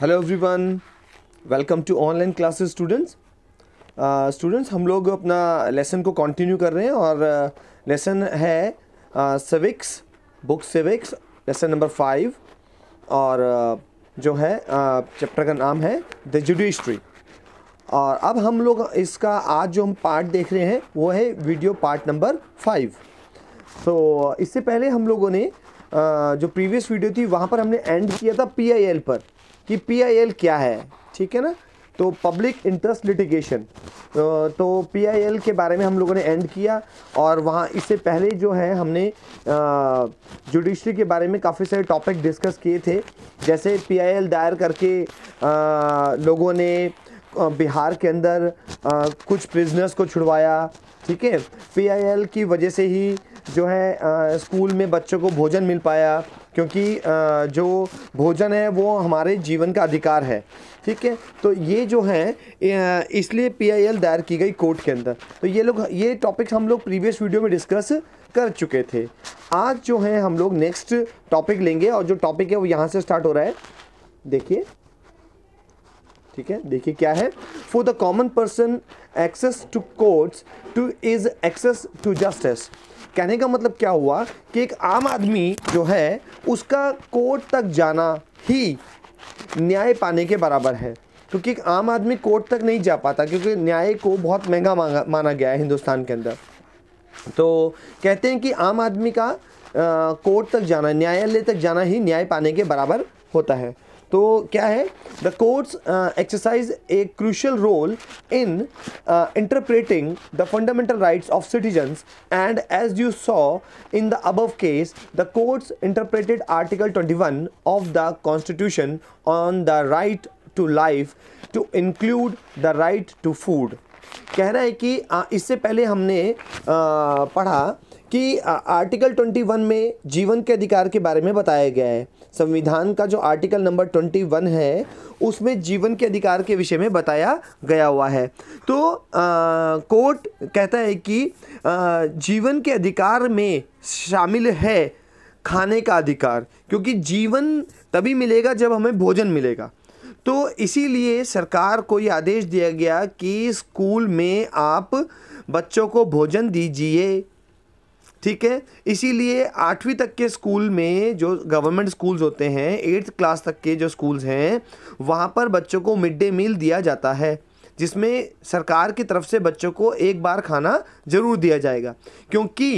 Hello everyone welcome to online classes students students हम लोग अपना लेसन को कंटिन्यू कर रहे हैं और लेसन uh, है civics book civics lesson number five और uh, जो है चैप्टर uh, का नाम है द जुडिशरी और अब हम लोग इसका आज जो हम पार्ट देख रहे हैं वो है video part number five so इससे पहले हम लोगों ने uh, जो प्रीवियस वीडियो थी वहाँ पर हमने एंड किया था पीआईएल पर कि पीआईएल क्या है ठीक है ना तो पब्लिक इंटरेस्ट लिटिगेशन तो पीआईएल के बारे में हम लोगों ने एंड किया और वहाँ इससे पहले जो है हमने जुडिशरी के बारे में काफ़ी सारे टॉपिक डिस्कस किए थे जैसे पीआईएल दायर करके आ, लोगों ने बिहार के अंदर आ, कुछ बिजनेस को छुड़वाया ठीक है पीआईएल की वजह से ही जो है आ, स्कूल में बच्चों को भोजन मिल पाया क्योंकि जो भोजन है वो हमारे जीवन का अधिकार है ठीक है तो ये जो है इसलिए पीआईएल दायर की गई कोर्ट के अंदर तो ये लोग ये टॉपिक्स हम लोग प्रीवियस वीडियो में डिस्कस कर चुके थे आज जो है हम लोग नेक्स्ट टॉपिक लेंगे और जो टॉपिक है वो यहाँ से स्टार्ट हो रहा है देखिए ठीक है देखिए क्या है for the common person access to courts to is access to justice कहने का मतलब क्या हुआ कि एक आम आदमी जो है उसका कोर्ट तक जाना ही न्याय पाने के बराबर है क्योंकि एक आम आदमी कोर्ट तक नहीं जा पाता क्योंकि न्याय को बहुत महंगा मांगा माना गया है हिंदुस्तान के अंदर तो कहते हैं कि आम आदमी का कोर्ट तक जाना न्यायालय तक जाना ही न्याय पाने के बराबर होता है तो क्या है the courts exercise a crucial role in interpreting the fundamental rights of citizens and as you saw in the above case the courts interpreted article 21 of the constitution on the right to life to include the right to food कह रहा है कि uh, इससे पहले हमने uh, पढ़ा कि article uh, 21 में जीवन के अधिकार के बारे में बताया गया है संविधान का जो आर्टिकल नंबर ट्वेंटी वन है उसमें जीवन के अधिकार के विषय में बताया गया हुआ है तो कोर्ट कहता है कि आ, जीवन के अधिकार में शामिल है खाने का अधिकार क्योंकि जीवन तभी मिलेगा जब हमें भोजन मिलेगा तो इसीलिए सरकार को ये आदेश दिया गया कि स्कूल में आप बच्चों को भोजन दीजिए ठीक है इसीलिए आठवीं तक के स्कूल में जो गवर्नमेंट स्कूल्स होते हैं एट्थ क्लास तक के जो स्कूल्स हैं वहाँ पर बच्चों को मिड डे मील दिया जाता है जिसमें सरकार की तरफ से बच्चों को एक बार खाना ज़रूर दिया जाएगा क्योंकि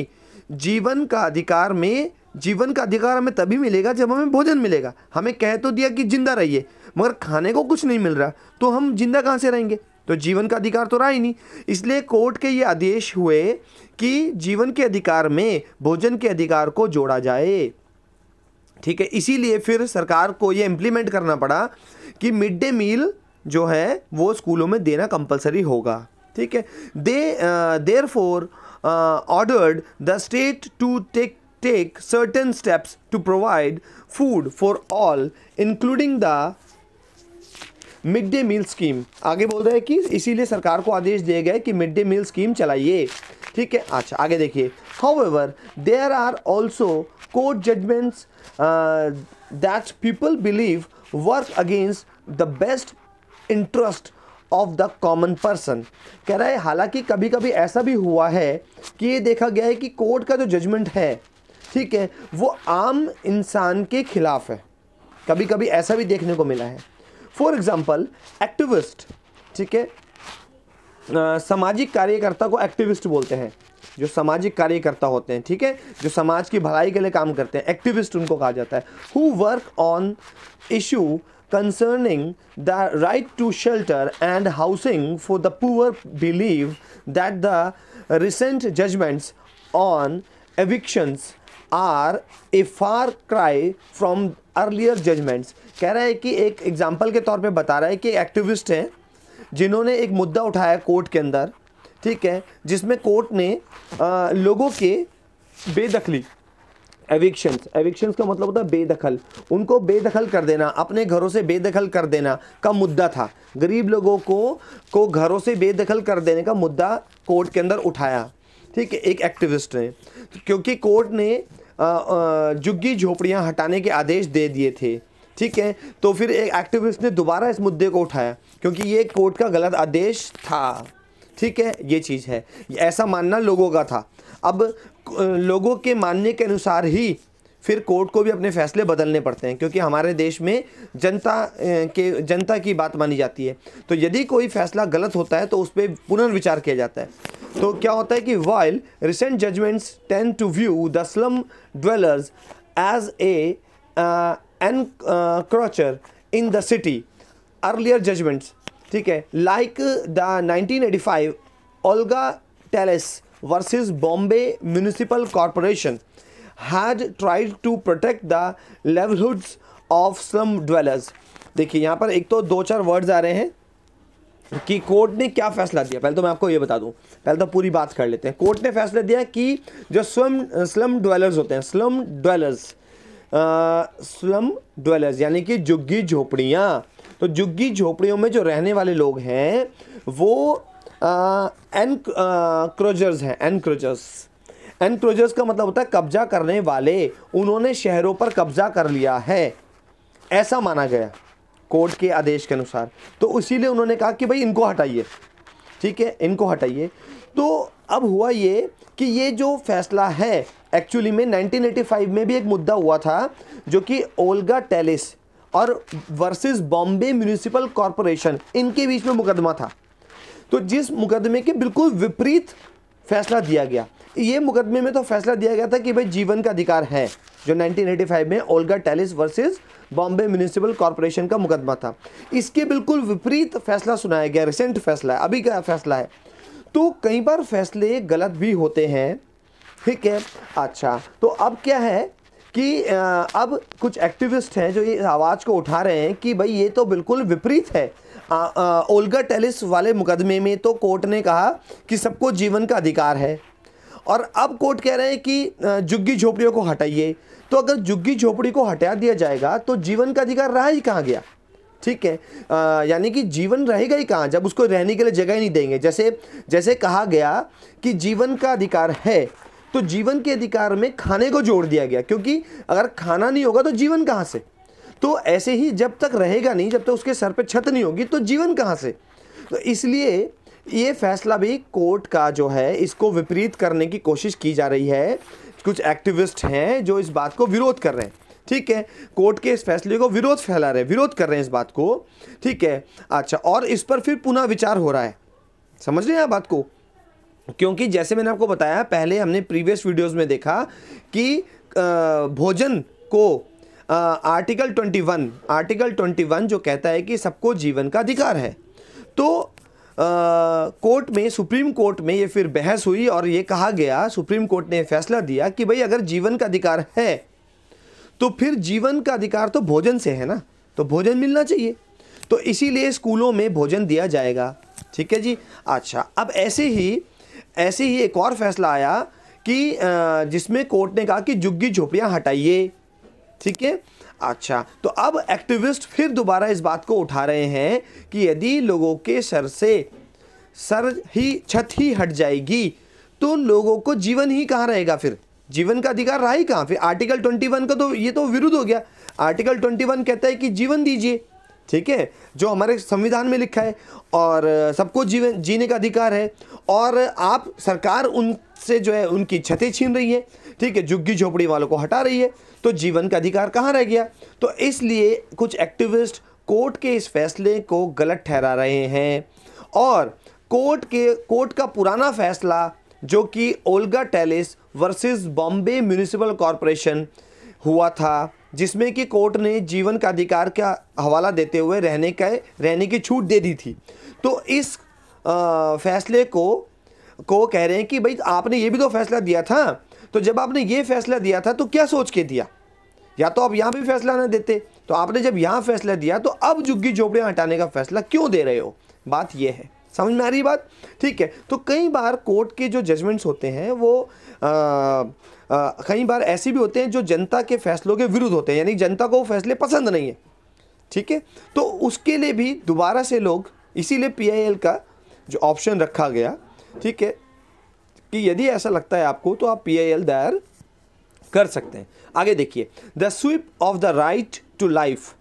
जीवन का अधिकार में जीवन का अधिकार हमें तभी मिलेगा जब हमें भोजन मिलेगा हमें कह तो दिया कि ज़िंदा रहिए मगर खाने को कुछ नहीं मिल रहा तो हम जिंदा कहाँ से रहेंगे तो जीवन का अधिकार तो रहा ही नहीं इसलिए कोर्ट के ये आदेश हुए कि जीवन के अधिकार में भोजन के अधिकार को जोड़ा जाए ठीक है इसीलिए फिर सरकार को ये इम्प्लीमेंट करना पड़ा कि मिड डे मील जो है वो स्कूलों में देना कंपलसरी होगा ठीक है they therefore ordered the state to take take certain steps to provide food for all including the mid day meal scheme आगे बोल रहे हैं कि इसीलिए सरकार को आदेश दिए गए कि मिड डे मील स्कीम चलाइए ठीक है अच्छा आगे देखिए however there are also court judgments that people believe work against the best interest of the common person कह रहा है हालांकि कभी कभी ऐसा भी हुआ है कि ये देखा गया है कि कोर्ट का जो जजमेंट है ठीक है वो आम इंसान के खिलाफ है कभी कभी ऐसा भी देखने को मिला है फॉर एग्जाम्पल एक्टिविस्ट ठीक है सामाजिक कार्यकर्ता को एक्टिविस्ट बोलते हैं जो सामाजिक कार्यकर्ता होते हैं ठीक है जो समाज की भलाई के लिए काम करते हैं एक्टिविस्ट उनको कहा जाता है who work on issue concerning the right to shelter and housing for the poor believe that the recent judgments on evictions are a far cry from earlier judgments कह रहा है कि एक एग्जाम्पल के तौर पर बता रहा है कि एक्टिविस्ट हैं जिन्होंने एक मुद्दा उठाया कोर्ट के अंदर ठीक है जिसमें कोर्ट ने आ, लोगों के बेदखली एविक्शंस एविक्शंस का मतलब होता है बेदखल उनको बेदखल कर देना अपने घरों से बेदखल कर देना का मुद्दा था गरीब लोगों को को घरों से बेदखल कर देने का मुद्दा कोर्ट के अंदर उठाया ठीक है एक एक्टिविस्ट ने क्योंकि कोर्ट ने जुग्गी झोपड़ियां हटाने के आदेश दे दिए थे ठीक है तो फिर एक एक्टिविस्ट ने दोबारा इस मुद्दे को उठाया क्योंकि ये कोर्ट का गलत आदेश था ठीक है ये चीज़ है ऐसा मानना लोगों का था अब लोगों के मानने के अनुसार ही फिर कोर्ट को भी अपने फैसले बदलने पड़ते हैं क्योंकि हमारे देश में जनता के जनता की बात मानी जाती है तो यदि कोई फैसला गलत होता है तो उस पर पुनर्विचार किया जाता है तो क्या होता है कि while recent judgments tend to view the slum dwellers as a encroacher in the city earlier judgments ठीक है like the 1985 eighty five Olga Tellis versus Bombay municipal corporation had tried to protect the livelihoods of slum dwellers देखिए यहाँ पर एक तो दो चार words आ रहे हैं कि कोर्ट ने क्या फैसला दिया पहले तो मैं आपको यह बता दूं पहले तो पूरी बात कर लेते हैं कोर्ट ने फैसला दिया कि जो स्लम स्लम ड्वेलर्स होते हैं स्लम ड्वेलर्स स्लम ड्वेलर्स यानी कि झुग्गी झोपड़ियाँ तो झुग्गी झोपड़ियों में जो रहने वाले लोग हैं वो एन क्रोजर्स हैं एन क्रोजर्स एन क्रोजर्स का मतलब होता है कब्जा करने वाले उन्होंने शहरों पर कब्जा कर लिया है ऐसा माना गया कोर्ट के आदेश के अनुसार तो इसीलिए उन्होंने कहा कि भाई इनको हटाइए ठीक है इनको हटाइए तो अब हुआ ये कि ये जो फैसला है एक्चुअली में 1985 में भी एक मुद्दा हुआ था जो कि ओल्गा टेलिस और वर्सेस बॉम्बे म्यूनिसिपल कॉरपोरेशन इनके बीच में मुकदमा था तो जिस मुकदमे के बिल्कुल विपरीत फैसला दिया गया ये मुकदमे में तो फैसला दिया गया था कि भाई जीवन का अधिकार है जो 1985 में Olga Tellis versus Bombay municipal corporation का मुकदमा था इसके बिल्कुल विपरीत फैसला सुनाया गया रिसेंट फैसला है अभी का फैसला है तो कई बार फैसले गलत भी होते हैं ठीक है अच्छा तो अब क्या है कि अब कुछ एक्टिविस्ट हैं जो ये आवाज़ को उठा रहे हैं कि भाई ये तो बिल्कुल विपरीत है ओल्गा टेलिस वाले मुकदमे में तो कोर्ट ने कहा कि सबको जीवन का अधिकार है और अब कोर्ट कह रहे हैं कि जुग्गी झोपड़ियों को हटाइए तो अगर जुग्गी झोपड़ी को हटा दिया जाएगा तो जीवन का अधिकार रहा ही कहाँ गया ठीक है यानी कि जीवन रहेगा ही कहाँ जब उसको रहने के लिए जगह ही नहीं देंगे जैसे जैसे कहा गया कि जीवन का अधिकार है तो जीवन के अधिकार में खाने को जोड़ दिया गया क्योंकि अगर खाना नहीं होगा तो जीवन कहाँ से तो ऐसे ही जब तक रहेगा नहीं जब तक उसके सर पर छत नहीं होगी तो जीवन कहाँ से तो इसलिए ये फैसला भी कोर्ट का जो है इसको विपरीत करने की कोशिश की जा रही है कुछ एक्टिविस्ट हैं जो इस बात को विरोध कर रहे हैं ठीक है कोर्ट के इस फैसले को विरोध फैला रहे हैं विरोध कर रहे हैं इस बात को ठीक है अच्छा और इस पर फिर पुनः विचार हो रहा है समझ रहे हैं आप बात को क्योंकि जैसे मैंने आपको बताया पहले हमने प्रीवियस वीडियोस में देखा कि भोजन को आर्टिकल 21 आर्टिकल 21 जो कहता है कि सबको जीवन का अधिकार है तो कोर्ट में सुप्रीम कोर्ट में ये फिर बहस हुई और ये कहा गया सुप्रीम कोर्ट ने फैसला दिया कि भाई अगर जीवन का अधिकार है तो फिर जीवन का अधिकार तो भोजन से है ना तो भोजन मिलना चाहिए तो इसीलिए स्कूलों में भोजन दिया जाएगा ठीक है जी अच्छा अब ऐसे ही ऐसे ही एक और फैसला आया कि जिसमें कोर्ट ने कहा कि जुग्गी झोपड़ियाँ हटाइए ठीक है अच्छा तो अब एक्टिविस्ट फिर दोबारा इस बात को उठा रहे हैं कि यदि लोगों के सर से सर ही छत ही हट जाएगी तो लोगों को जीवन ही कहाँ रहेगा फिर जीवन का अधिकार रहा ही कहाँ फिर आर्टिकल 21 का तो ये तो विरुद्ध हो गया आर्टिकल 21 कहता है कि जीवन दीजिए ठीक है जो हमारे संविधान में लिखा है और सबको जीवन जीने का अधिकार है और आप सरकार उनसे जो है उनकी छतें छीन रही है ठीक है झुग्गी झोपड़ी वालों को हटा रही है तो जीवन का अधिकार कहाँ रह गया तो इसलिए कुछ एक्टिविस्ट कोर्ट के इस फैसले को गलत ठहरा रहे हैं और कोर्ट के कोर्ट का पुराना फैसला जो कि Olga Tellis versus Bombay municipal corporation हुआ था जिसमें कि कोर्ट ने जीवन का अधिकार का हवाला देते हुए रहने का रहने की छूट दे दी थी तो इस फैसले को को कह रहे हैं कि भाई आपने ये भी तो फैसला दिया था तो जब आपने ये फैसला दिया था तो क्या सोच के दिया या तो आप यहाँ भी फैसला ना देते तो आपने जब यहाँ फैसला दिया तो अब झुग्गी झोपड़ियाँ हटाने का फैसला क्यों दे रहे हो बात यह है समझ में आ रही बात ठीक है तो कई बार कोर्ट के जो जजमेंट्स होते हैं वो आ, कई बार ऐसे भी होते हैं जो जनता के फैसलों के विरुद्ध होते हैं यानी जनता को वो फैसले पसंद नहीं है ठीक है तो उसके लिए भी दोबारा से लोग इसीलिए पीआईएल का जो ऑप्शन रखा गया ठीक है कि यदि ऐसा लगता है आपको तो आप पीआईएल दायर कर सकते हैं आगे देखिए the sweep of the right to life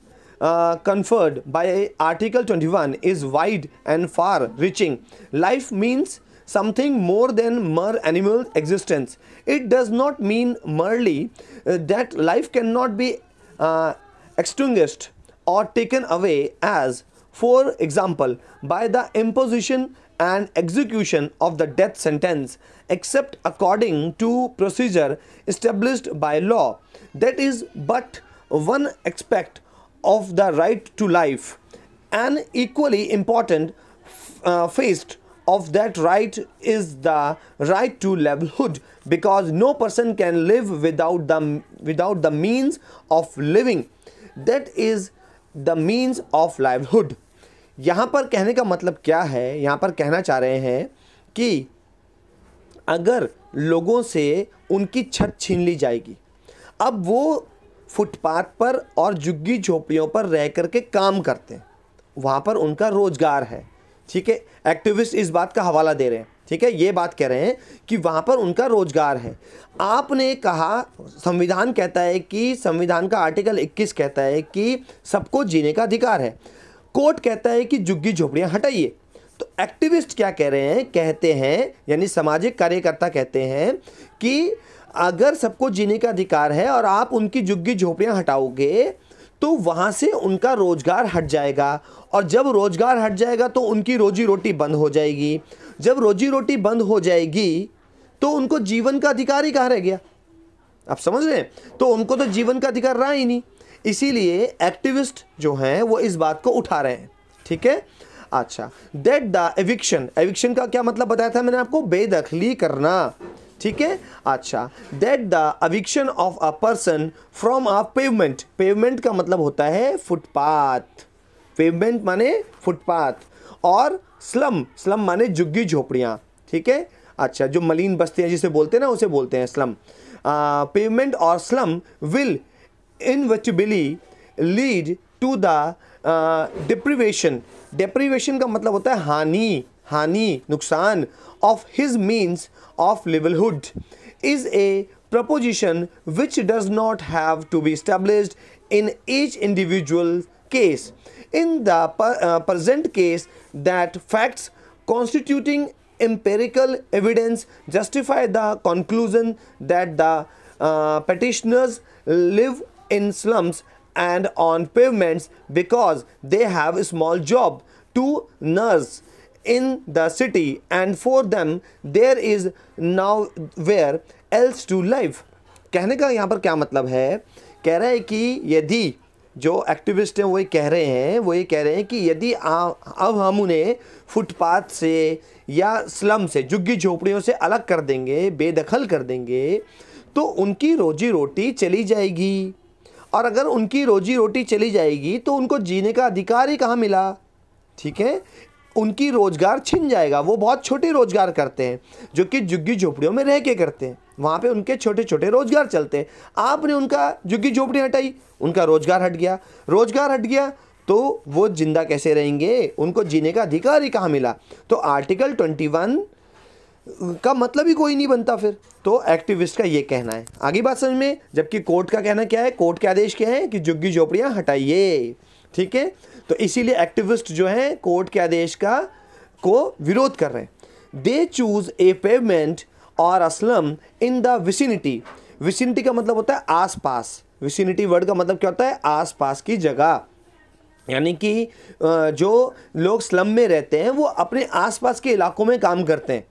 by article twenty one is wide and far reaching life means something more than mere animal existence. It does not mean merely uh, that life cannot be uh, extinguished or taken away as, for example, by the imposition and execution of the death sentence except according to procedure established by law. That is but one aspect of the right to life. An equally important uh, faced of that right is the right to livelihood because no person can live without the without the means of living that is the means of livelihood यहाँ पर कहने का मतलब क्या है यहाँ पर कहना चाह रहे हैं कि अगर लोगों से उनकी छत छीन ली जाएगी अब वो फुटपाथ पर और झुग्गी झोपड़ियों पर रह करके काम करते हैं वहाँ पर उनका रोज़गार है ठीक है एक्टिविस्ट इस बात का हवाला दे रहे हैं ठीक है ये बात कह रहे हैं कि वहाँ पर उनका रोजगार है आपने कहा संविधान कहता है कि संविधान का आर्टिकल 21 कहता है कि सबको जीने का अधिकार है कोर्ट कहता है कि झुग्गी झोपड़ियाँ हटाइए तो एक्टिविस्ट क्या कह रहे हैं कहते हैं यानी सामाजिक कार्यकर्ता कहते हैं कि अगर सबको जीने का अधिकार है और आप उनकी झुग्गी झोपड़ियाँ हटाओगे तो वहाँ से उनका रोज़गार हट जाएगा और जब रोज़गार हट जाएगा तो उनकी रोजी रोटी बंद हो जाएगी जब रोजी रोटी बंद हो जाएगी तो उनको जीवन का अधिकार ही कहाँ रह गया आप समझ रहे हैं तो उनको तो जीवन का अधिकार रहा ही नहीं इसीलिए एक्टिविस्ट जो हैं वो इस बात को उठा रहे हैं ठीक है अच्छा दैट द एविक्शन एविक्शन का क्या मतलब बताया था मैंने आपको बेदखली करना ठीक है अच्छा that the eviction of a person from a pavement pavement का मतलब होता है फुटपाथ पेवमेंट माने फुटपाथ और स्लम स्लम माने झुग्गी झोपड़ियाँ ठीक है अच्छा जो मलिन बस्तियाँ जिसे बोलते हैं ना उसे बोलते हैं स्लम पेवमेंट और slum will inevitably lead to the deprivation deprivation का मतलब होता है हानि hani, nuksan of his means of livelihood is a proposition which does not have to be established in each individual case. In the per, uh, present case that facts constituting empirical evidence justify the conclusion that the uh, petitioners live in slums and on pavements because they have a small job to nurse in the city and for them there is now where else to live कहने का यहाँ पर क्या मतलब है कह रहा है कि यदि जो एक्टिविस्ट हैं वो ये कह रहे हैं वो ये कह रहे हैं कि यदि अब हम उन्हें फुटपाथ से या स्लम से झुग्गी झोपड़ियों से अलग कर देंगे बेदखल कर देंगे तो उनकी रोजी रोटी चली जाएगी और अगर उनकी रोजी रोटी चली जाएगी तो उनको जीने का अधिकार ही कहाँ मिला ठीक है उनकी रोज़गार छिन जाएगा वो बहुत छोटे रोज़गार करते हैं जो कि झुग्गी झोपड़ियों में रह के करते हैं वहाँ पे उनके छोटे छोटे रोज़गार चलते हैं आपने उनका झुग्गी झोपड़ी हटाई उनका रोज़गार हट गया रोज़गार हट गया तो वो ज़िंदा कैसे रहेंगे उनको जीने का अधिकार ही कहाँ मिला तो आर्टिकल ट्वेंटी वन का मतलब ही कोई नहीं बनता फिर तो एक्टिविस्ट का ये कहना है आगे बात समझ में जबकि कोर्ट का कहना क्या है कोर्ट के आदेश क्या है कि झुग्गी झोपड़ियाँ हटाइए ठीक है तो इसीलिए एक्टिविस्ट जो है कोर्ट के आदेश का को विरोध कर रहे हैं दे चूज़ ए पेवमेंट और a slum in the vicinity vicinity का मतलब होता है आसपास विसिनिटी वर्ड का मतलब क्या होता है आसपास की जगह यानी कि जो लोग स्लम में रहते हैं वो अपने आसपास के इलाकों में काम करते हैं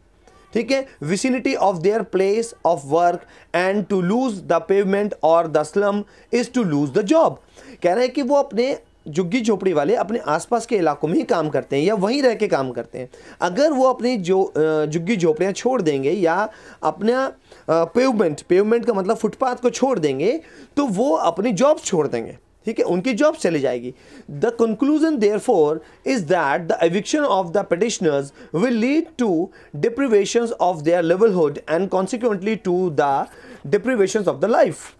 ठीक है vicinity of their place of work and to lose the pavement और the slum is to lose the job कह रहे हैं कि वो अपने झुग्गी झोपड़ी वाले अपने आसपास के इलाकों में ही काम करते हैं या वहीं रह के काम करते हैं अगर वो अपनी जो झुग्गी झोपड़ियाँ छोड़ देंगे या अपना पेवमेंट पेवमेंट का मतलब फुटपाथ को छोड़ देंगे तो वो अपनी जॉब छोड़ देंगे ठीक है उनकी जॉब चली जाएगी the conclusion therefore is that the eviction of the petitioners will lead to deprivation of their livelihood and consequently to the deprivation of the life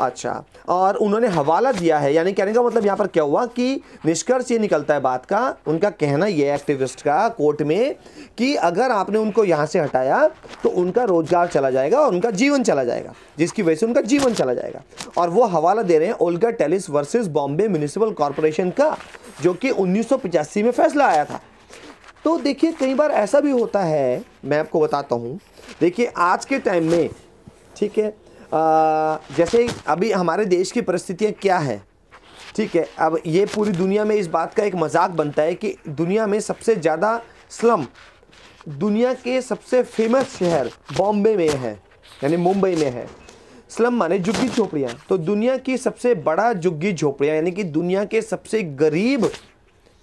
अच्छा और उन्होंने हवाला दिया है यानी कहने का मतलब यहाँ पर क्या हुआ कि निष्कर्ष ये निकलता है बात का उनका कहना ये एक्टिविस्ट का कोर्ट में कि अगर आपने उनको यहाँ से हटाया तो उनका रोजगार चला जाएगा और उनका जीवन चला जाएगा जिसकी वजह से उनका जीवन चला जाएगा और वो हवाला दे रहे हैं Olga Tellis versus Bombay municipal corporation का जो कि उन्नीस में फैसला आया था तो देखिए कई बार ऐसा भी होता है मैं आपको बताता हूँ देखिए आज के टाइम में ठीक है जैसे अभी हमारे देश की परिस्थितियाँ क्या है ठीक है अब ये पूरी दुनिया में इस बात का एक मजाक बनता है कि दुनिया में सबसे ज़्यादा स्लम दुनिया के सबसे फेमस शहर बॉम्बे में है यानी मुंबई में है स्लम माने झुग्गी झोपड़ियाँ तो दुनिया की सबसे बड़ा झुग्गी झोपड़ियाँ यानी कि दुनिया के सबसे गरीब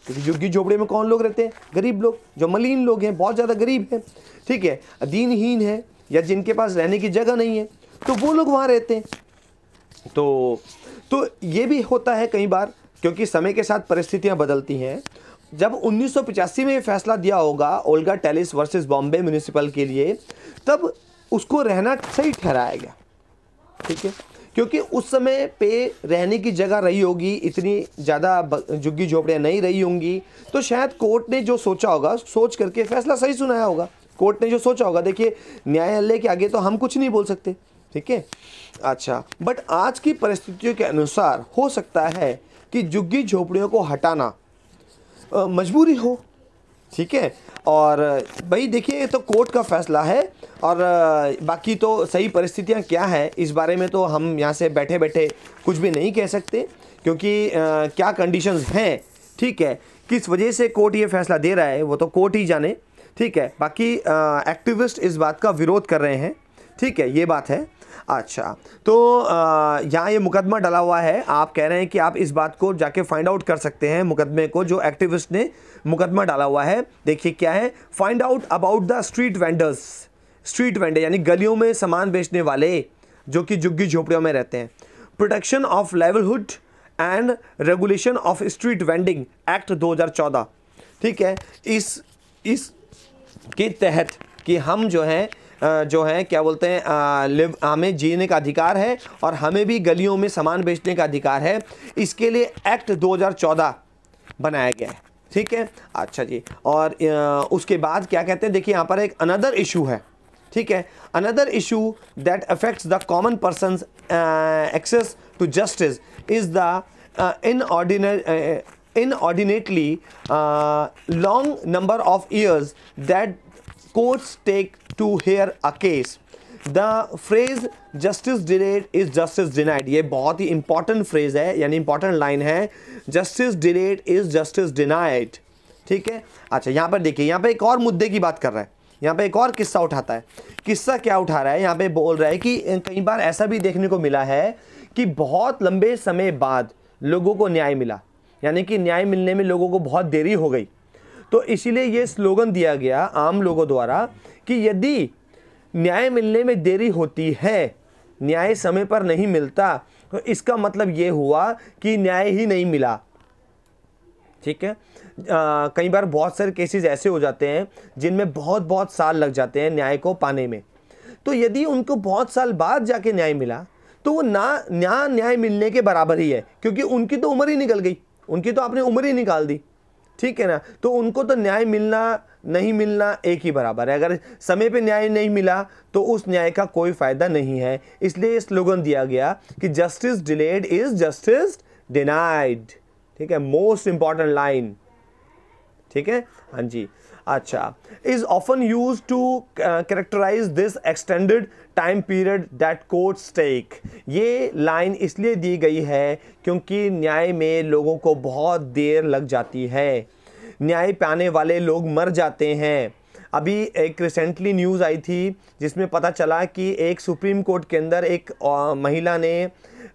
क्योंकि झुग्गी झोपड़े में कौन लोग रहते हैं गरीब लोग जो मलिन लोग हैं बहुत ज़्यादा गरीब हैं ठीक है दीनहीन है या जिनके पास रहने की जगह नहीं है तो वो लोग वहाँ रहते हैं तो तो ये भी होता है कई बार क्योंकि समय के साथ परिस्थितियाँ बदलती हैं जब उन्नीस में ये फैसला दिया होगा ओल्गा टेलिस वर्सेस बॉम्बे म्यूनिसिपल के लिए तब उसको रहना सही ठहराया गया ठीक है क्योंकि उस समय पे रहने की जगह रही होगी इतनी ज़्यादा झुग्गी झोपड़ियाँ नहीं रही होंगी तो शायद कोर्ट ने जो सोचा होगा सोच करके फैसला सही सुनाया होगा कोर्ट ने जो सोचा होगा देखिए न्यायालय के आगे तो हम कुछ नहीं बोल सकते ठीक है अच्छा बट आज की परिस्थितियों के अनुसार हो सकता है कि जुग्गी झोपड़ियों को हटाना मजबूरी हो ठीक है और भाई देखिए तो कोर्ट का फैसला है और बाकी तो सही परिस्थितियां क्या है इस बारे में तो हम यहाँ से बैठे बैठे कुछ भी नहीं कह सकते क्योंकि आ, क्या कंडीशंस हैं ठीक है किस वजह से कोर्ट ये फैसला दे रहा है वो तो कोर्ट ही जाने ठीक है बाकी एक्टिविस्ट इस बात का विरोध कर रहे हैं ठीक है ये बात है अच्छा तो यहाँ ये मुकदमा डला हुआ है आप कह रहे हैं कि आप इस बात को जाके फाइंड आउट कर सकते हैं मुकदमे को जो एक्टिविस्ट ने मुकदमा डाला हुआ है देखिए क्या है find out about the street vendors street vendor यानी गलियों में सामान बेचने वाले जो कि झुग्गी झोपड़ियों में रहते हैं protection of livelihood and regulation of street vending act 2014 ठीक है इस इस के तहत कि हम जो हैं जो है क्या बोलते हैं हमें जीने का अधिकार है और हमें भी गलियों में सामान बेचने का अधिकार है इसके लिए एक्ट 2014 बनाया गया है ठीक है अच्छा जी और उसके बाद क्या कहते हैं देखिए यहाँ पर एक अनदर इशू है ठीक है another issue that affects the common person access to justice is the inordinate inordinately long number of years that courts take to hear a case the phrase justice delayed is justice denied ये बहुत ही important phrase है यानी important line है justice delayed is justice denied ठीक है अच्छा यहाँ पर देखिए यहाँ पर एक और मुद्दे की बात कर रहा है यहाँ पे एक और किस्सा उठाता है किस्सा क्या उठा रहा है यहाँ पे बोल रहा है कि कई बार ऐसा भी देखने को मिला है कि बहुत लंबे समय बाद लोगों को न्याय मिला यानी कि न्याय मिलने में लोगों को बहुत देरी हो गई तो इसीलिए ये स्लोगन दिया गया आम लोगों द्वारा कि यदि न्याय मिलने में देरी होती है न्याय समय पर नहीं मिलता तो इसका मतलब ये हुआ कि न्याय ही नहीं मिला ठीक है कई बार बहुत सारे केसेस ऐसे हो जाते हैं जिनमें बहुत बहुत साल लग जाते हैं न्याय को पाने में तो यदि उनको बहुत साल बाद जाके न्याय मिला तो वो ना न्याय न्याय मिलने के बराबर ही है क्योंकि उनकी तो उम्र ही निकल गई उनकी तो आपने उम्र ही निकाल दी ठीक है ना तो उनको तो न्याय मिलना नहीं मिलना एक ही बराबर है अगर समय पे न्याय नहीं मिला तो उस न्याय का कोई फ़ायदा नहीं है इसलिए स्लोगन दिया गया कि justice delayed is justice denied ठीक है मोस्ट इंपॉर्टेंट लाइन ठीक है हाँ जी अच्छा is often used to uh, this extended time period that courts take ये लाइन इसलिए दी गई है क्योंकि न्याय में लोगों को बहुत देर लग जाती है न्याय पाने वाले लोग मर जाते हैं अभी एक रिसेंटली न्यूज़ आई थी जिसमें पता चला कि एक सुप्रीम कोर्ट के अंदर एक महिला ने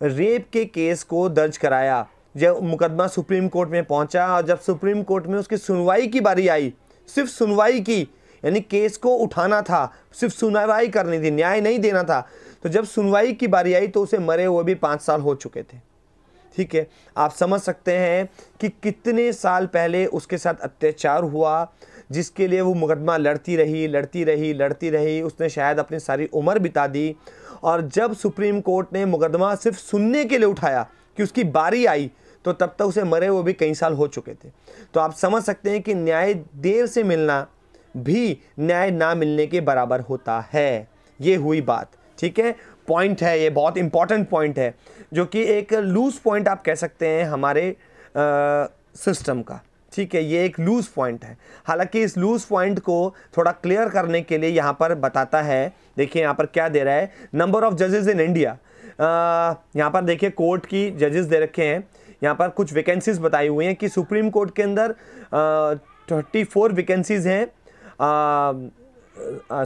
रेप के केस को दर्ज कराया जब मुकदमा सुप्रीम कोर्ट में पहुंचा और जब सुप्रीम कोर्ट में उसकी सुनवाई की बारी आई सिर्फ सुनवाई की यानी केस को उठाना था सिर्फ सुनवाई करनी थी न्याय नहीं देना था तो जब सुनवाई की बारी आई तो उसे मरे हुए भी पाँच साल हो चुके थे ठीक है आप समझ सकते हैं कि कितने साल पहले उसके साथ अत्याचार हुआ जिसके लिए वो मुकदमा लड़ती रही लड़ती रही लड़ती रही उसने शायद अपनी सारी उम्र बिता दी और जब सुप्रीम कोर्ट ने मुकदमा सिर्फ सुनने के लिए उठाया कि उसकी बारी आई तो तब तक उसे मरे वो भी कई साल हो चुके थे तो आप समझ सकते हैं कि न्याय देर से मिलना भी न्याय ना मिलने के बराबर होता है ये हुई बात ठीक है पॉइंट है ये बहुत इंपॉर्टेंट पॉइंट है जो कि एक लूज पॉइंट आप कह सकते हैं हमारे सिस्टम का ठीक है ये एक लूज़ पॉइंट है हालांकि इस लूज़ पॉइंट को थोड़ा क्लियर करने के लिए यहाँ पर बताता है देखिए यहाँ पर क्या दे रहा है नंबर ऑफ़ जजेज़ इन इंडिया यहाँ पर देखिए कोर्ट की जजेस दे रखे हैं यहाँ पर कुछ वैकेंसीज बताई हुई हैं कि सुप्रीम कोर्ट के अंदर थर्टी फोर वैकेंसीज हैं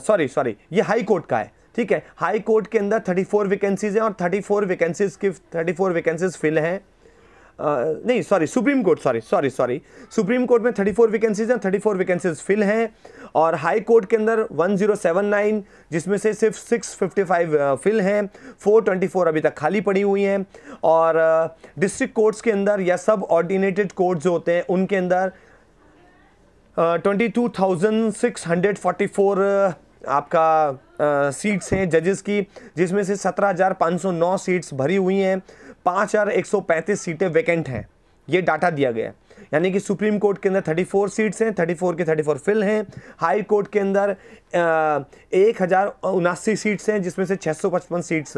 सॉरी सॉरी ये हाई कोर्ट का है ठीक है हाई कोर्ट के अंदर थर्टी फोर वैकेंसीज हैं और थर्टी फोर वैकेंसीज की थर्टी फोर वैकेंसीज फिल हैं आ, नहीं sorry supreme court sorry sorry sorry supreme court में थर्टी फोर वैकेंसीज हैं थर्टी फोर वैकेंसीज फिल हैं और हाई कोर्ट के अंदर 1079 जिसमें से सिर्फ 655 फिल हैं 424 अभी तक खाली पड़ी हुई हैं और डिस्ट्रिक्ट कोर्ट्स के अंदर या सब ऑर्डिनेटेड कोर्ट जो होते हैं उनके अंदर twenty two thousand six hundred forty four आपका सीट्स हैं जजेस की जिसमें से सत्रह हज़ार पाँच सौ नौ सीट्स भरी हुई हैं पाँच हज़ार एक सौ पैंतीस सीटें वैकेंट हैं ये डाटा दिया गया है यानी कि सुप्रीम कोर्ट के अंदर 34 सीट्स हैं 34 के 34 फिल हैं हाई कोर्ट के अंदर एक हज़ार उनासी सीट्स हैं जिसमें से 655 सीट्स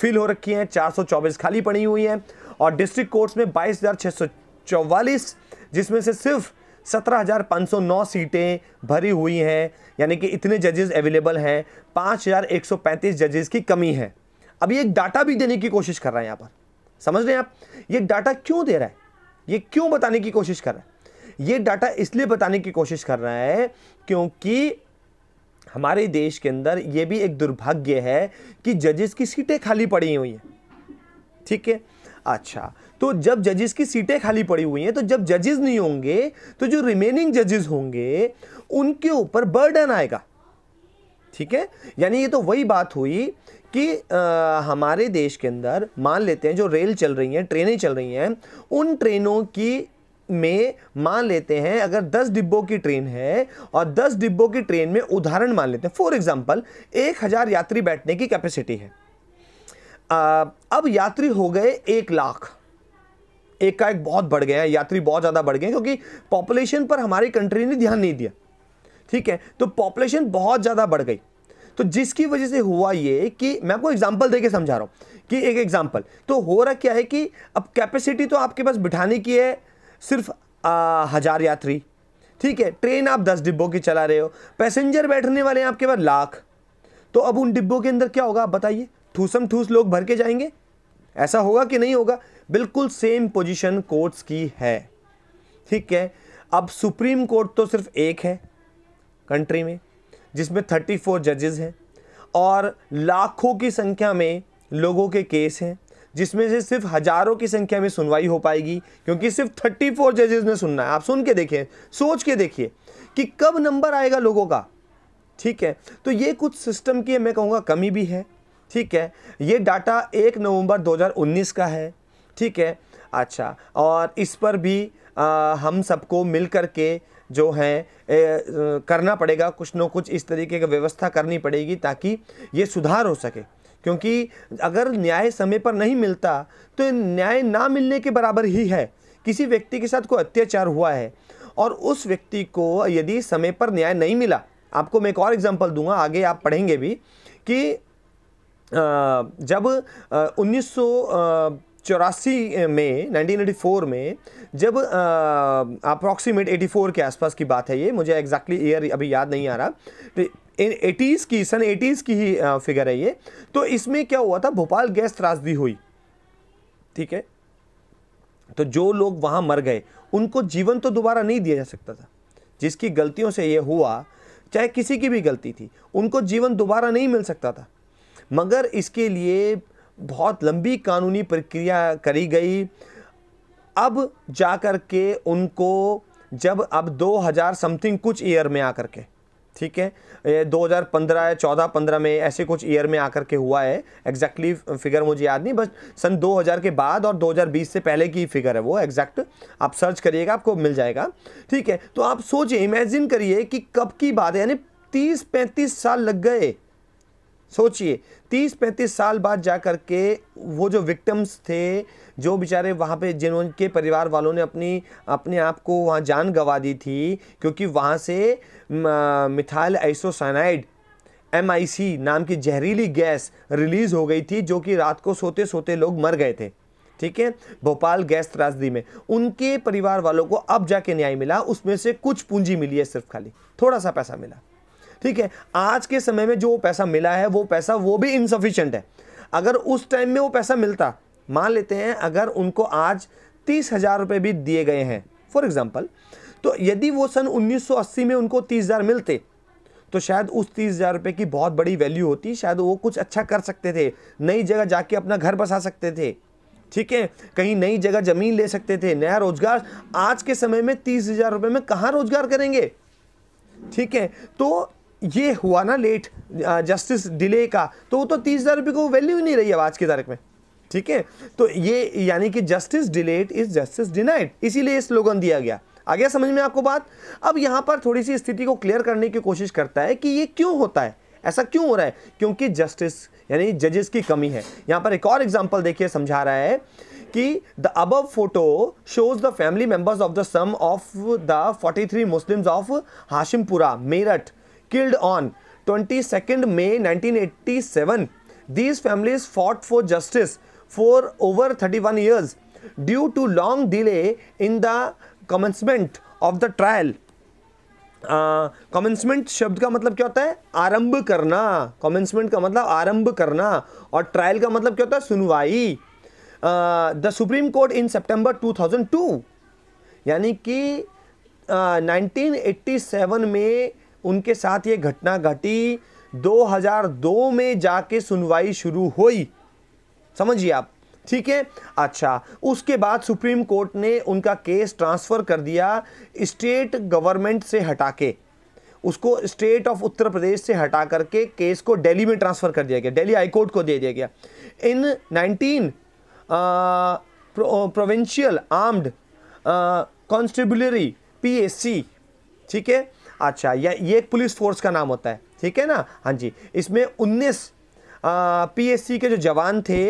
फिल हो रखी हैं 424 खाली पड़ी हुई हैं और डिस्ट्रिक्ट कोर्ट्स में बाईस जिसमें से सिर्फ 17,509 सीटें भरी हुई हैं यानी कि इतने जजेस अवेलेबल हैं 5,135 जजेस की कमी है अब ये एक डाटा भी देने की कोशिश कर रहा है यहाँ पर समझ रहे हैं आप ये डाटा क्यों दे रहा है ये क्यों बताने की कोशिश कर रहा है ये डाटा इसलिए बताने की कोशिश कर रहा है क्योंकि हमारे देश के अंदर ये भी एक दुर्भाग्य है कि जजेस की सीटें खाली पड़ी हुई हैं ठीक है अच्छा तो जब जजेस की सीटें खाली पड़ी हुई हैं तो जब जजेस नहीं होंगे तो जो रिमेनिंग जजेस होंगे उनके ऊपर बर्डन आएगा ठीक है यानी ये तो वही बात हुई कि आ, हमारे देश के अंदर मान लेते हैं जो रेल चल रही हैं ट्रेनें चल रही हैं उन ट्रेनों की में मान लेते हैं अगर 10 डिब्बों की ट्रेन है और 10 डिब्बों की ट्रेन में उदाहरण मान लेते हैं फॉर एग्जांपल एक हज़ार यात्री बैठने की कैपेसिटी है आ, अब यात्री हो गए एक लाख एक का एक बहुत बढ़ गया है यात्री बहुत ज़्यादा बढ़ गए क्योंकि पॉपुलेशन पर हमारी कंट्री ने ध्यान नहीं दिया ठीक है तो पॉपुलेशन बहुत ज़्यादा बढ़ गई तो जिसकी वजह से हुआ ये कि मैं आपको एग्जाम्पल दे समझा रहा हूँ कि एक एग्जाम्पल तो हो रहा क्या है कि अब कैपेसिटी तो आपके पास बिठाने की है सिर्फ हज़ार यात्री ठीक है ट्रेन आप दस डिब्बों की चला रहे हो पैसेंजर बैठने वाले हैं आपके पास लाख तो अब उन डिब्बों के अंदर क्या होगा आप बताइए ठूसम ठूस लोग भर के जाएंगे ऐसा होगा कि नहीं होगा बिल्कुल सेम पोजीशन कोर्ट्स की है ठीक है अब सुप्रीम कोर्ट तो सिर्फ एक है कंट्री में जिसमें 34 जजेस हैं और लाखों की संख्या में लोगों के केस हैं जिसमें से सिर्फ हज़ारों की संख्या में सुनवाई हो पाएगी क्योंकि सिर्फ 34 जजेज ने सुनना है आप सुन के देखें सोच के देखिए कि कब नंबर आएगा लोगों का ठीक है तो ये कुछ सिस्टम की मैं कहूँगा कमी भी है ठीक है ये डाटा एक नवंबर 2019 का है ठीक है अच्छा और इस पर भी आ, हम सबको मिल कर के जो हैं करना पड़ेगा कुछ न कुछ इस तरीके की व्यवस्था करनी पड़ेगी ताकि ये सुधार हो सके क्योंकि अगर न्याय समय पर नहीं मिलता तो न्याय ना मिलने के बराबर ही है किसी व्यक्ति के साथ कोई अत्याचार हुआ है और उस व्यक्ति को यदि समय पर न्याय नहीं मिला आपको मैं एक और एग्जांपल दूंगा आगे आप पढ़ेंगे भी कि जब उन्नीस चौरासी में 1984 में जब अप्रॉक्सीमेट 84 के आसपास की बात है ये मुझे एग्जैक्टली exactly ईयर अभी याद नहीं आ रहा तो इन एटीज़ की सन एटीज़ की ही फिगर है ये तो इसमें क्या हुआ था भोपाल गैस त्रासदी हुई ठीक है तो जो लोग वहाँ मर गए उनको जीवन तो दोबारा नहीं दिया जा सकता था जिसकी गलतियों से ये हुआ चाहे किसी की भी गलती थी उनको जीवन दोबारा नहीं मिल सकता था मगर इसके लिए बहुत लंबी कानूनी प्रक्रिया करी गई अब जा कर के उनको जब अब 2000 समथिंग कुछ ईयर में आकर के ठीक है ये 2015 या चौदह पंद्रह में ऐसे कुछ ईयर में आकर के हुआ है एग्जैक्टली exactly फिगर मुझे याद नहीं बस सन 2000 के बाद और 2020 से पहले की फिगर है वो एग्जैक्ट आप सर्च करिएगा आपको मिल जाएगा ठीक है तो आप सोचिए इमेजिन करिए कि कब की बात है यानी 30 35 साल लग गए सोचिए 30-35 साल बाद जा कर के वो जो विक्टम्स थे जो बेचारे वहाँ पे जिनके परिवार वालों ने अपनी अपने आप को वहाँ जान गंवा दी थी क्योंकि वहाँ से मिथाइल आइसोसाइनाइड एम नाम की जहरीली गैस रिलीज़ हो गई थी जो कि रात को सोते सोते लोग मर गए थे ठीक है भोपाल गैस त्रासदी में उनके परिवार वालों को अब जाके न्याय मिला उसमें से कुछ पूंजी मिली है सिर्फ खाली थोड़ा सा पैसा मिला ठीक है आज के समय में जो पैसा मिला है वो पैसा वो भी इनसफिशेंट है अगर उस टाइम में वो पैसा मिलता मान लेते हैं अगर उनको आज तीस हज़ार रुपये भी दिए गए हैं फॉर एग्ज़ाम्पल तो यदि वो सन 1980 में उनको तीस हज़ार मिलते तो शायद उस तीस हज़ार रुपये की बहुत बड़ी वैल्यू होती शायद वो कुछ अच्छा कर सकते थे नई जगह जाके अपना घर बसा सकते थे ठीक है कहीं नई जगह ज़मीन ले सकते थे नया रोज़गार आज के समय में तीस हज़ार रुपये में कहाँ रोज़गार करेंगे ठीक है तो ये हुआ ना लेट जस्टिस डिले का तो वो तो तीस हज़ार रुपये को वैल्यू ही नहीं रही अब आज की तारीख में ठीक है तो ये यानी कि justice delayed is justice denied इसीलिए स्लोगन दिया गया आ गया समझ में आपको बात अब यहाँ पर थोड़ी सी स्थिति को क्लियर करने की कोशिश करता है कि ये क्यों होता है ऐसा क्यों हो रहा है क्योंकि जस्टिस यानी जजेस की कमी है यहाँ पर एक और एग्जाम्पल देखिए समझा रहा है कि the above photo shows the family members of the some of the 43 Muslims of Hashimpura Meerut killed on 22nd May 1987. These families fought for justice for over 31 years due to long delay in the commencement of the trial. Commencement uh, शब्द का मतलब क्या होता है आरंभ करना commencement का मतलब आरंभ करना और ट्रायल का मतलब क्या होता है सुनवाई the supreme court in September 2002 यानी कि uh, 1987 में उनके साथ ये घटना घटी 2002 में जाके सुनवाई शुरू हुई समझिए आप ठीक है अच्छा उसके बाद सुप्रीम कोर्ट ने उनका केस ट्रांसफ़र कर दिया स्टेट गवर्नमेंट से हटा के उसको स्टेट ऑफ उत्तर प्रदेश से हटा करके केस को दिल्ली में ट्रांसफ़र कर दिया गया दिल्ली हाई कोर्ट को दे दिया गया in 19 provincial armed constabulary PSC ठीक है अच्छा ये एक पुलिस फोर्स का नाम होता है ठीक है ना हाँ जी इसमें उन्नीस पीएससी के जो जवान थे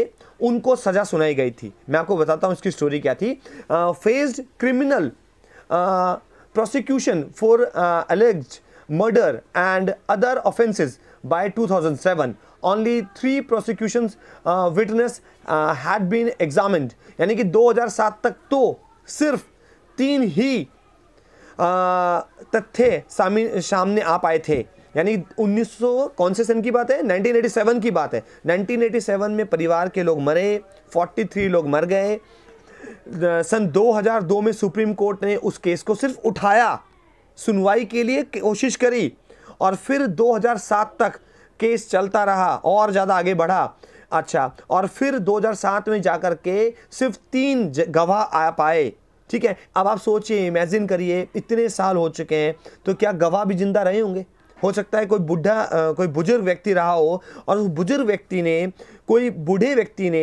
उनको सज़ा सुनाई गई थी मैं आपको बताता हूँ इसकी स्टोरी क्या थी faced criminal prosecution for alleged murder and other offences by 2007 only three prosecution witness had been examine यानी कि 2007 तक तो सिर्फ तीन ही तथ्य सामने आ पाए थे यानी 1900 कौन से सन की बात है 1987 की बात है 1987 में परिवार के लोग मरे 43 लोग मर गए सन 2002 में सुप्रीम कोर्ट ने उस केस को सिर्फ उठाया सुनवाई के लिए कोशिश करी और फिर 2007 तक केस चलता रहा और ज़्यादा आगे बढ़ा अच्छा और फिर 2007 में जाकर के सिर्फ तीन गवाह आ पाए ठीक है अब आप सोचिए इमेजिन करिए इतने साल हो चुके हैं तो क्या गवाह भी जिंदा रहे होंगे हो सकता है कोई बुढ़ा कोई बुजुर्ग व्यक्ति रहा हो और उस बुजुर्ग व्यक्ति ने कोई बूढ़े व्यक्ति ने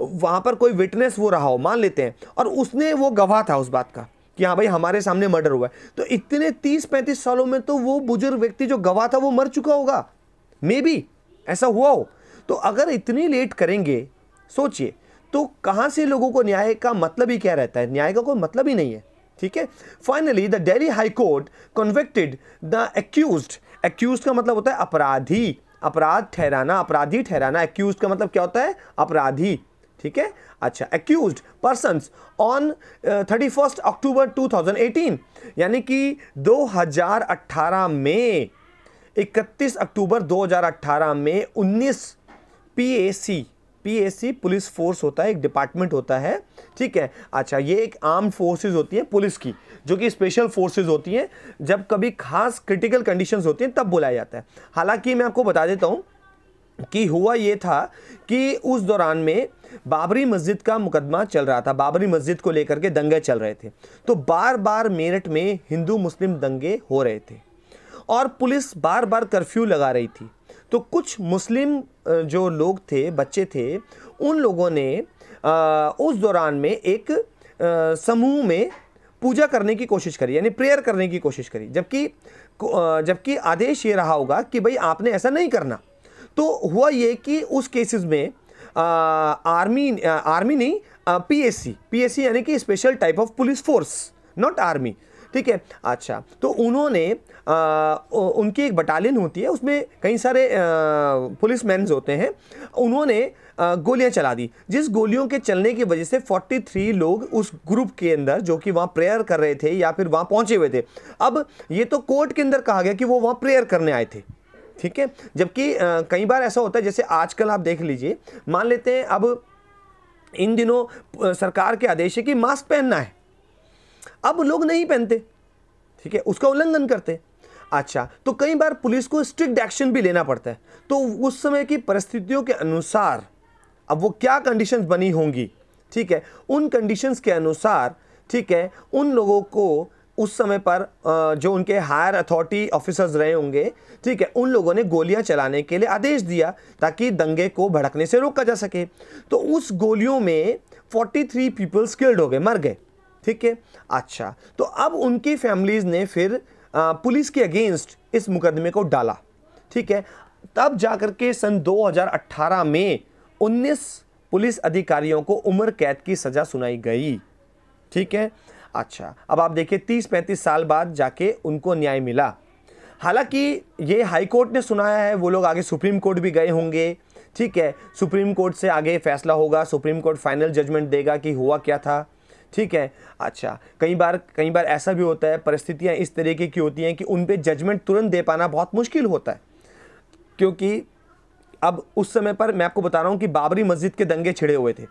वहाँ पर कोई विटनेस वो रहा हो मान लेते हैं और उसने वो गवाह था उस बात का कि हाँ भाई हमारे सामने मर्डर हुआ है तो इतने तीस पैंतीस सालों में तो वो बुजुर्ग व्यक्ति जो गवाह था वो मर चुका होगा मे बी ऐसा हुआ हो तो अगर इतनी लेट करेंगे सोचिए तो कहाँ से लोगों को न्याय का मतलब ही क्या रहता है न्याय का कोई मतलब ही नहीं है ठीक है finally the Delhi high court convicted the accused accused का मतलब होता है अपराधी अपराध ठहराना अपराधी ठहराना एक्यूज का मतलब क्या होता है अपराधी ठीक है अच्छा accused person on thirty first October eighteen यानी कि 2018 में 31 अक्टूबर 2018 में 19 पीएसी पीएसी पुलिस फोर्स होता है एक डिपार्टमेंट होता है ठीक है अच्छा ये एक आर्म फोर्सेज होती है पुलिस की जो कि स्पेशल फोर्सेज होती हैं जब कभी खास क्रिटिकल कंडीशन होती हैं तब बुलाया जाता है हालांकि मैं आपको बता देता हूँ कि हुआ ये था कि उस दौरान में बाबरी मस्जिद का मुकदमा चल रहा था बाबरी मस्जिद को लेकर के दंगे चल रहे थे तो बार बार मेरठ में हिंदू मुस्लिम दंगे हो रहे थे और पुलिस बार बार कर्फ्यू लगा रही थी तो कुछ मुस्लिम जो लोग थे बच्चे थे उन लोगों ने उस दौरान में एक समूह में पूजा करने की कोशिश करी यानी प्रेयर करने की कोशिश करी जबकि जबकि आदेश ये रहा होगा कि भाई आपने ऐसा नहीं करना तो हुआ ये कि उस केसेस में आ, आर्मी आ, आर्मी नहीं पीएससी पीएससी यानी कि special type of police force not army ठीक है अच्छा तो उन्होंने उनकी एक बटालियन होती है उसमें कई सारे पुलिस मैन होते हैं उन्होंने गोलियां चला दी जिस गोलियों के चलने की वजह से 43 लोग उस ग्रुप के अंदर जो कि वहाँ प्रेयर कर रहे थे या फिर वहाँ पहुँचे हुए थे अब ये तो कोर्ट के अंदर कहा गया कि वो वहाँ प्रेयर करने आए थे ठीक है जबकि कई बार ऐसा होता है जैसे आजकल आप देख लीजिए मान लेते हैं अब इन दिनों सरकार के आदेश है कि मास्क पहनना है अब लोग नहीं पहनते ठीक है उसका उल्लंघन करते अच्छा तो कई बार पुलिस को स्ट्रिक्ट एक्शन भी लेना पड़ता है तो उस समय की परिस्थितियों के अनुसार अब वो क्या कंडीशन बनी होंगी ठीक है उन कंडीशंस के अनुसार ठीक है उन लोगों को उस समय पर जो उनके हायर अथॉरिटी ऑफिसर्स रहे होंगे ठीक है उन लोगों ने गोलियां चलाने के लिए आदेश दिया ताकि दंगे को भड़कने से रोका जा सके तो उस गोलियों में 43 पीपल्स किल्ड हो गए मर गए ठीक है अच्छा तो अब उनकी फैमिलीज़ ने फिर पुलिस के अगेंस्ट इस मुकदमे को डाला ठीक है तब जाकर के सन 2018 में 19 पुलिस अधिकारियों को उम्र कैद की सज़ा सुनाई गई ठीक है अच्छा अब आप देखिए 30-35 साल बाद जाके उनको न्याय मिला हालांकि ये हाई कोर्ट ने सुनाया है वो लोग आगे सुप्रीम कोर्ट भी गए होंगे ठीक है सुप्रीम कोर्ट से आगे फैसला होगा सुप्रीम कोर्ट फाइनल जजमेंट देगा कि हुआ क्या था ठीक है अच्छा कई बार कई बार ऐसा भी होता है परिस्थितियाँ इस तरीके की होती हैं कि उन पर जजमेंट तुरंत दे पाना बहुत मुश्किल होता है क्योंकि अब उस समय पर मैं आपको बता रहा हूँ कि बाबरी मस्जिद के दंगे छिड़े हुए थे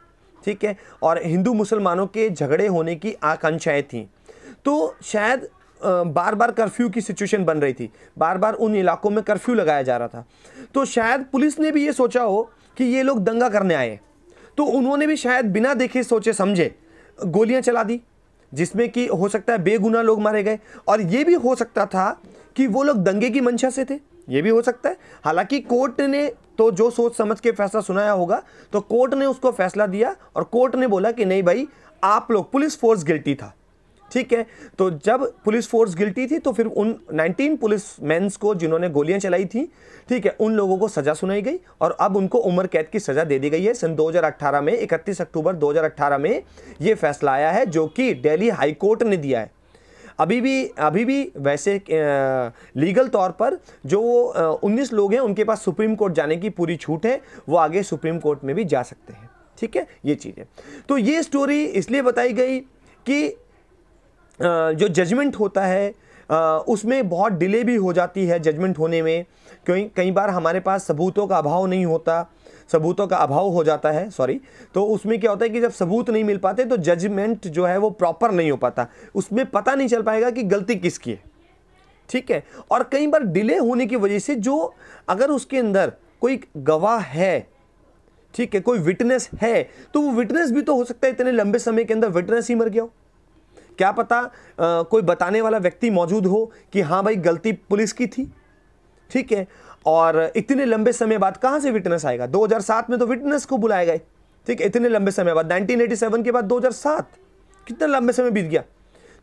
ठीक है और हिंदू मुसलमानों के झगड़े होने की आकांक्षाएँ थीं तो शायद बार बार कर्फ्यू की सिचुएशन बन रही थी बार बार उन इलाकों में कर्फ्यू लगाया जा रहा था तो शायद पुलिस ने भी ये सोचा हो कि ये लोग दंगा करने आए तो उन्होंने भी शायद बिना देखे सोचे समझे गोलियां चला दी जिसमें कि हो सकता है बेगुनाह लोग मारे गए और ये भी हो सकता था कि वो लोग दंगे की मंशा से थे ये भी हो सकता है हालांकि कोर्ट ने तो जो सोच समझ के फैसला सुनाया होगा तो कोर्ट ने उसको फैसला दिया और कोर्ट ने बोला कि नहीं भाई आप लोग पुलिस फोर्स गिल्टी था ठीक है तो जब पुलिस फोर्स गिल्टी थी तो फिर उन 19 पुलिस मैंस को जिन्होंने गोलियां चलाई थी ठीक है उन लोगों को सजा सुनाई गई और अब उनको उम्र कैद की सजा दे दी गई है सन 2018 में 31 अक्टूबर 2018 में ये फैसला आया है जो कि दिल्ली कोर्ट ने दिया है अभी भी अभी भी वैसे लीगल तौर पर जो उन्नीस लोग हैं उनके पास सुप्रीम कोर्ट जाने की पूरी छूट है वो आगे सुप्रीम कोर्ट में भी जा सकते हैं ठीक है ये चीज़ें तो ये स्टोरी इसलिए बताई गई कि जो जजमेंट होता है उसमें बहुत डिले भी हो जाती है जजमेंट होने में क्योंकि कई बार हमारे पास सबूतों का अभाव नहीं होता सबूतों का अभाव हो जाता है सॉरी तो उसमें क्या होता है कि जब सबूत नहीं मिल पाते तो जजमेंट जो है वो प्रॉपर नहीं हो पाता उसमें पता नहीं चल पाएगा कि गलती किसकी है ठीक है और कई बार डिले होने की वजह से जो अगर उसके अंदर कोई गवाह है ठीक है कोई विटनेस है तो वो विटनेस भी तो हो सकता है इतने लंबे समय के अंदर विटनेस ही मर गया हो क्या पता आ, कोई बताने वाला व्यक्ति मौजूद हो कि हाँ भाई गलती पुलिस की थी ठीक है और इतने लंबे समय बाद कहाँ से विटनेस आएगा 2007 में तो विटनेस को बुलाए गए ठीक है इतने लंबे समय बाद 1987 के बाद 2007 कितना लंबे समय बीत गया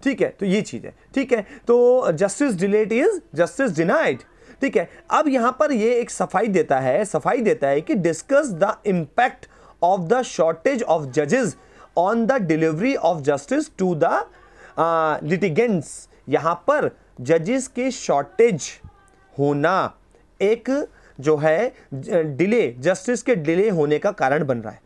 ठीक है तो ये चीज़ है ठीक है तो justice delayed is justice denied ठीक है अब यहाँ पर ये एक सफाई देता है सफाई देता है कि discuss the impact of the shortage of जजेज on the delivery of justice to the litigants यहाँ पर जजेस की शॉर्टेज होना एक जो है डिले जस्टिस के डिले होने का कारण बन रहा है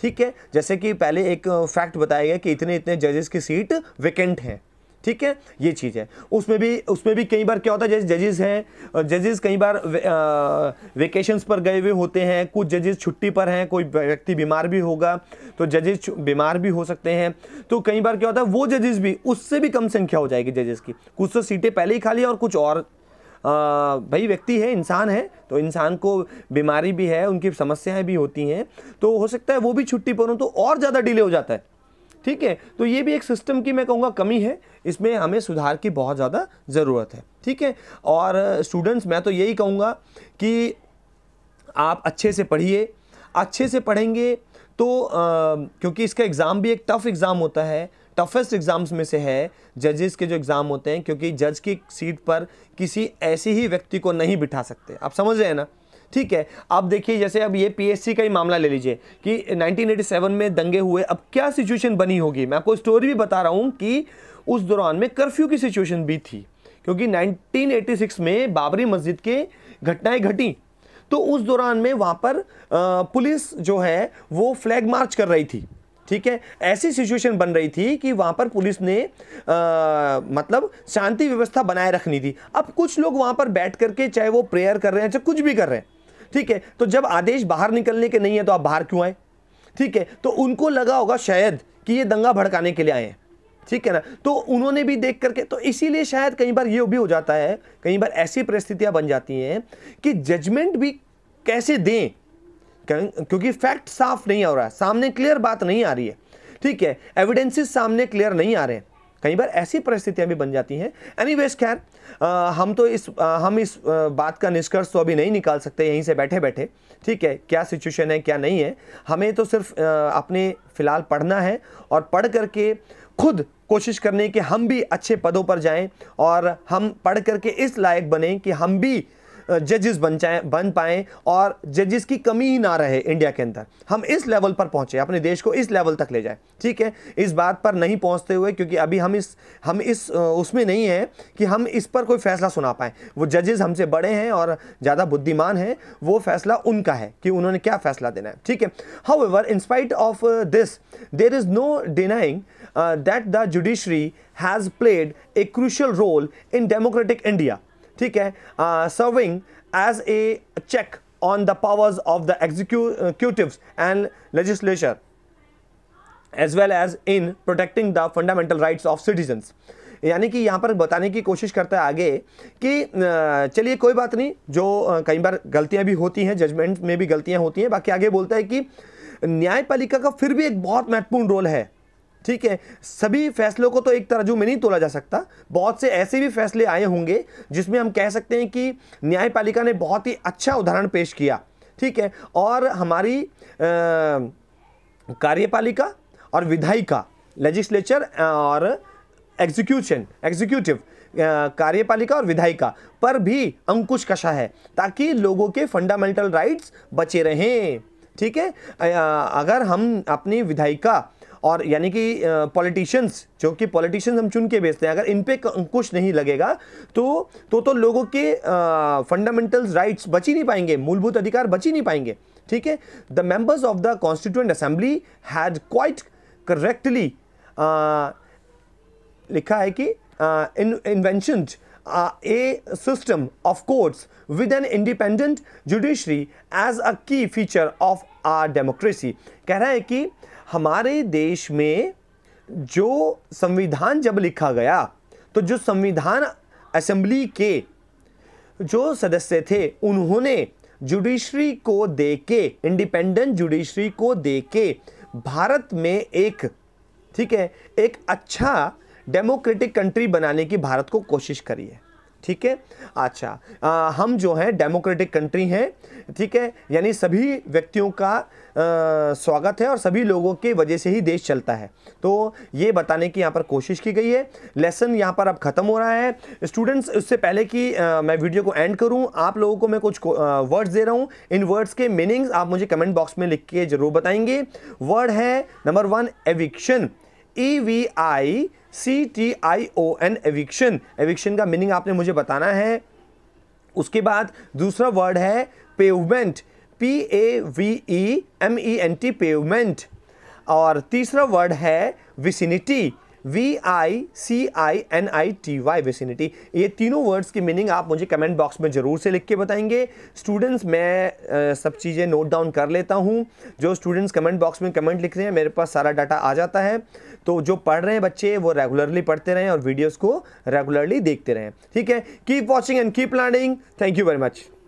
ठीक है जैसे कि पहले एक फैक्ट uh, बताया गया कि इतने इतने जजेस की सीट वैकेंट हैं ठीक है ये चीज़ है उसमें भी उसमें भी कई बार क्या होता है जैसे जजेस हैं जजेस कई बार वेकेशंस पर गए हुए होते हैं कुछ जजेस छुट्टी पर हैं कोई व्यक्ति बीमार भी होगा तो जजेस बीमार भी हो सकते हैं तो कई बार क्या होता है वो जजेस भी उससे भी कम संख्या हो जाएगी जजेस की कुछ तो सीटें पहले ही खाली और कुछ और आ, भाई व्यक्ति है इंसान है तो इंसान को बीमारी भी है उनकी समस्याएं भी होती हैं तो हो सकता है वो भी छुट्टी पर हो तो और ज़्यादा डिले हो जाता है ठीक है तो ये भी एक सिस्टम की मैं कहूँगा कमी है इसमें हमें सुधार की बहुत ज़्यादा ज़रूरत है ठीक है और स्टूडेंट्स uh, मैं तो यही कहूँगा कि आप अच्छे से पढ़िए अच्छे से पढ़ेंगे तो आ, uh, क्योंकि इसका एग्ज़ाम भी एक टफ़ एग्ज़ाम होता है टफेस्ट एग्ज़ाम्स में से है जजेस के जो एग्ज़ाम होते हैं क्योंकि जज की सीट पर किसी ऐसे ही व्यक्ति को नहीं बिठा सकते आप समझ रहे हैं ना ठीक है आप देखिए जैसे अब ये पीएससी का ही मामला ले लीजिए कि 1987 में दंगे हुए अब क्या सिचुएशन बनी होगी मैं आपको स्टोरी भी बता रहा हूँ कि उस दौरान में कर्फ्यू की सिचुएशन भी थी क्योंकि 1986 में बाबरी मस्जिद के घटनाएं घटी तो उस दौरान में वहाँ पर पुलिस जो है वो फ्लैग मार्च कर रही थी ठीक है ऐसी सिचुएशन बन रही थी कि वहां पर पुलिस ने आ, मतलब शांति व्यवस्था बनाए रखनी थी अब कुछ लोग वहां पर बैठ करके चाहे वो प्रेयर कर रहे हैं चाहे कुछ भी कर रहे हैं ठीक है तो जब आदेश बाहर निकलने के नहीं है तो आप बाहर क्यों आए ठीक है तो उनको लगा होगा शायद कि ये दंगा भड़काने के लिए आए हैं ठीक है ना तो उन्होंने भी देख करके तो इसीलिए शायद कई बार ये भी हो जाता है कई बार ऐसी परिस्थितियां बन जाती हैं कि जजमेंट भी कैसे दें क्योंकि फैक्ट साफ नहीं हो रहा है सामने क्लियर बात नहीं आ रही है ठीक है एविडेंसेस सामने क्लियर नहीं आ रहे हैं कई बार ऐसी परिस्थितियां भी बन जाती हैं एनी वेज खैर हम तो इस आ, हम इस आ, बात का निष्कर्ष तो अभी नहीं निकाल सकते यहीं से बैठे बैठे ठीक है क्या सिचुएशन है क्या नहीं है हमें तो सिर्फ आ, अपने फ़िलहाल पढ़ना है और पढ़ करके खुद कोशिश करने कि हम भी अच्छे पदों पर जाएं और हम पढ़ करके इस लायक बने कि हम भी जजेस बन जाए बन पाएँ और जजेस की कमी ही ना रहे इंडिया के अंदर हम इस लेवल पर पहुंचे अपने देश को इस लेवल तक ले जाए ठीक है इस बात पर नहीं पहुँचते हुए क्योंकि अभी हम इस हम इस उसमें नहीं है कि हम इस पर कोई फैसला सुना पाएँ वो जजेस हमसे बड़े हैं और ज़्यादा बुद्धिमान हैं वो फैसला उनका है कि उन्होंने क्या फैसला देना है ठीक है however in spite of this there is no denying that the judiciary has played a crucial role in democratic India ठीक है serving as a check on the powers of the executive and legislature as well as in protecting the fundamental rights of citizens यानी कि यहाँ पर बताने की कोशिश करता है आगे कि uh, चलिए कोई बात नहीं जो uh, कई बार गलतियाँ भी होती हैं जजमेंट में भी गलतियाँ होती हैं बाकी आगे बोलता है कि न्यायपालिका का फिर भी एक बहुत महत्वपूर्ण रोल है ठीक है सभी फैसलों को तो एक तरजू में नहीं तोला जा सकता बहुत से ऐसे भी फैसले आए होंगे जिसमें हम कह सकते हैं कि न्यायपालिका ने बहुत ही अच्छा उदाहरण पेश किया ठीक है और हमारी कार्यपालिका और विधायिका लेजिस्लेचर और एग्जीक्यूशन एग्जीक्यूटिव कार्यपालिका और विधायिका पर भी अंकुश कशा है ताकि लोगों के फंडामेंटल राइट्स बचे रहें ठीक है अगर हम अपनी विधायिका और यानी कि पॉलिटिशियंस जो कि पॉलिटिशियंस हम चुन के भेजते हैं अगर इन पर अंकुश नहीं लगेगा तो तो, तो लोगों के फंडामेंटल राइट्स बच ही नहीं पाएंगे मूलभूत अधिकार बच ही नहीं पाएंगे ठीक है the members of the constituent assembly had quite correctly लिखा है कि invention a system of courts with an independent judiciary as a key feature of are democracy कह रहा है कि हमारे देश में जो संविधान जब लिखा गया तो जो संविधान असेंबली के जो सदस्य थे उन्होंने जुडिशरी को दे के इंडिपेंडेंट जुडिशरी को दे के भारत में एक ठीक है एक अच्छा डेमोक्रेटिक कंट्री बनाने की भारत को कोशिश करी है ठीक है अच्छा हम जो हैं डेमोक्रेटिक कंट्री हैं ठीक है यानी सभी व्यक्तियों का आ, स्वागत है और सभी लोगों के वजह से ही देश चलता है तो ये बताने की यहाँ पर कोशिश की गई है लेसन यहाँ पर अब ख़त्म हो रहा है स्टूडेंट्स उससे पहले कि मैं वीडियो को एंड करूँ आप लोगों को मैं कुछ वर्ड्स दे रहा हूँ इन वर्ड्स के मीनिंग्स आप मुझे कमेंट बॉक्स में लिख के ज़रूर बताएंगे वर्ड है number one eviction E V I C T I O N eviction eviction का मीनिंग आपने मुझे बताना है उसके बाद दूसरा वर्ड है pavement P A V E M E N T pavement और तीसरा वर्ड है vicinity V I C I N I T Y vicinity ये तीनों वर्ड्स की मीनिंग आप मुझे कमेंट बॉक्स में ज़रूर से लिख के बताएंगे स्टूडेंट्स मैं आ, सब चीज़ें नोट डाउन कर लेता हूँ जो स्टूडेंट्स कमेंट बॉक्स में कमेंट लिख रहे हैं मेरे पास सारा डाटा आ जाता है तो जो पढ़ रहे हैं बच्चे वो रेगुलरली पढ़ते रहें और वीडियोज़ को रेगुलरली देखते रहें ठीक है keep watching and keep learning thank you very much